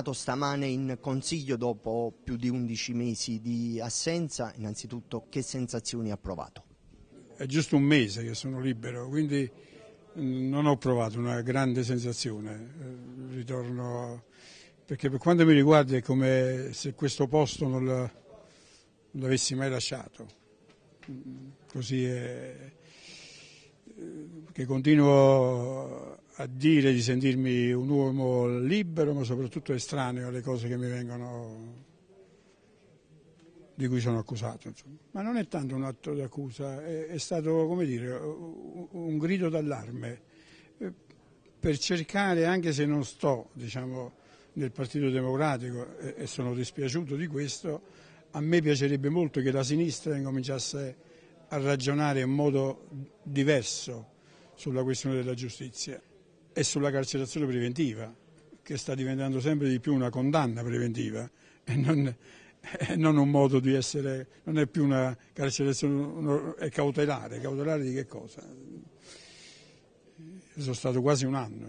tornato stamane in consiglio dopo più di 11 mesi di assenza. Innanzitutto che sensazioni ha provato? È giusto un mese che sono libero, quindi mm, non ho provato una grande sensazione. Eh, ritorno perché per quanto mi riguarda è come se questo posto non l'avessi mai lasciato. Mm, così è eh, che continuo a dire di sentirmi un uomo libero ma soprattutto estraneo alle cose che mi vengono di cui sono accusato. Insomma. Ma non è tanto un atto d'accusa, è, è stato come dire, un grido d'allarme eh, per cercare, anche se non sto diciamo, nel Partito Democratico e, sono dispiaciuto di questo, a me piacerebbe molto che la sinistra incominciasse a ragionare in modo diverso sulla questione della giustizia e sulla carcerazione preventiva, che sta diventando sempre di più una condanna preventiva e non, e non un modo di essere, non è più una carcerazione è cautelare, cautelare di che cosa? Sono stato quasi un anno,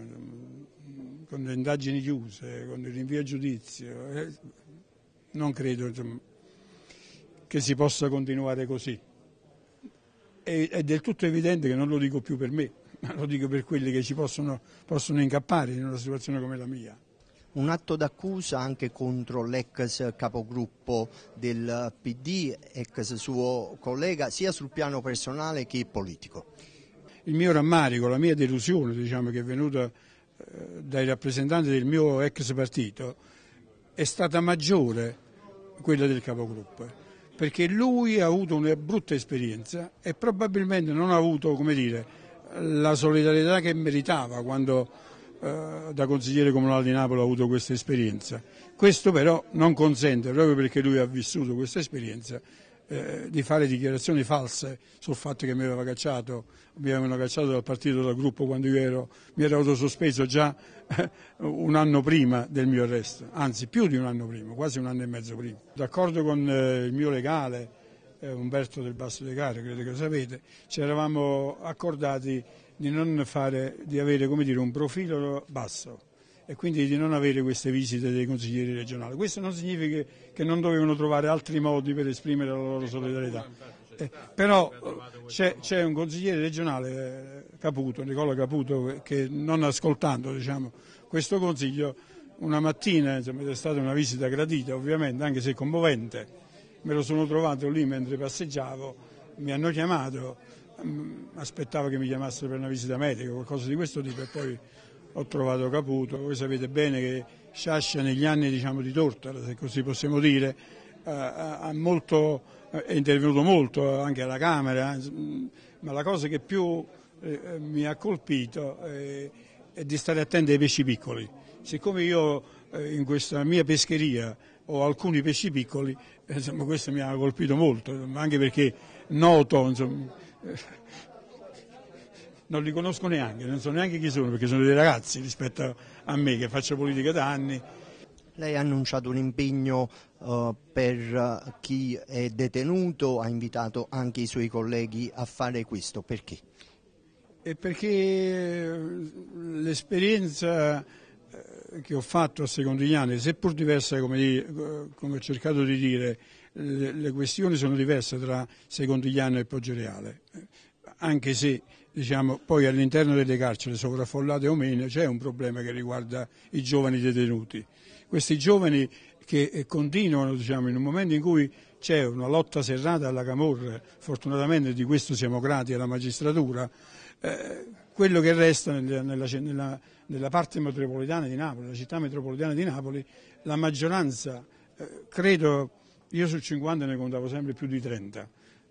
con le indagini chiuse, con il rinvio a giudizio, non credo insomma, che si possa continuare così. È, del tutto evidente che non lo dico più per me, ma lo dico per quelli che ci possono, possono incappare in una situazione come la mia un atto d'accusa anche contro l'ex capogruppo del PD, ex suo collega, sia sul piano personale che politico. Il mio rammarico, la mia delusione diciamo, che è venuta eh, dai rappresentanti del mio ex partito è stata maggiore quella del capogruppo perché lui ha avuto una brutta esperienza e probabilmente non ha avuto, come dire, la solidarietà che meritava quando eh, da consigliere comunale di Napoli ha avuto questa esperienza. Questo però non consente, proprio perché lui ha vissuto questa esperienza, eh, di fare dichiarazioni false sul fatto che mi aveva cacciato, mi avevano cacciato dal partito, dal gruppo quando io ero, mi ero autosospeso già eh, un anno prima del mio arresto, anzi più di un anno prima, quasi un anno e mezzo prima. D'accordo con eh, il mio legale, eh, Umberto del Basso Legare, credo che lo sapete, ci eravamo accordati di, fare, di avere dire, un profilo basso e quindi di non avere queste visite dei consiglieri regionali. Questo non significa che non dovevano trovare altri modi per esprimere la loro solidarietà. Eh, però c'è, un consigliere regionale, eh, Caputo, Nicola Caputo, che non ascoltando diciamo, questo consiglio, una mattina, insomma, è stata una visita gradita ovviamente, anche se commovente, me lo sono trovato lì mentre passeggiavo, mi hanno chiamato, mm, aspettavo che mi chiamassero per una visita medica, qualcosa di questo tipo e poi ho trovato Caputo. Voi sapete bene che Sciascia negli anni diciamo, di Tortara, se così possiamo dire, eh, eh, molto, eh, è intervenuto molto anche alla Camera, mm, ma la cosa che più mi ha colpito è di stare attenti ai pesci piccoli. Siccome io in questa mia pescheria o alcuni pesci piccoli, eh, insomma, questo mi ha colpito molto, anche perché noto, insomma, eh, non li conosco neanche, non so neanche chi sono, perché sono dei ragazzi rispetto a me che faccio politica da anni. Lei ha annunciato un impegno uh, per chi è detenuto, ha invitato anche i suoi colleghi a fare questo, perché? E perché l'esperienza che ho fatto a Secondigliani, seppur diversa come, dire, come ho cercato di dire, le, le, questioni sono diverse tra secondo gli anni e Poggioreale, anche se diciamo, poi all'interno delle carceri sovraffollate o meno c'è un problema che riguarda i giovani detenuti. Questi giovani che eh, continuano diciamo, in un momento in cui c'è una lotta serrata alla Camorra, fortunatamente di questo siamo grati alla magistratura, eh, quello che resta nella, nella, nella, parte metropolitana di Napoli, la città metropolitana di Napoli, la maggioranza, eh, credo, io su 50 ne contavo sempre più di 30,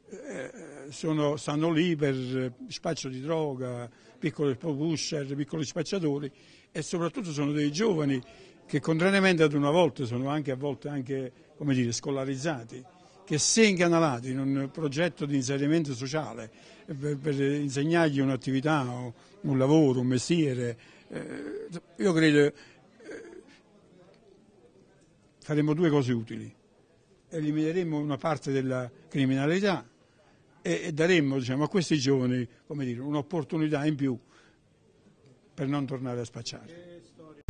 eh, sono, stanno lì per spaccio di droga, piccoli pusher, piccoli spacciatori e soprattutto sono dei giovani che contrariamente ad una volta sono anche a volte anche, dire, scolarizzati che se incanalato in un progetto di inserimento sociale per, per insegnargli un'attività, un lavoro, un mestiere, eh, io credo eh, faremo due cose utili. Elimineremo una parte della criminalità e, e daremo diciamo, a questi giovani un'opportunità in più per non tornare a spacciare.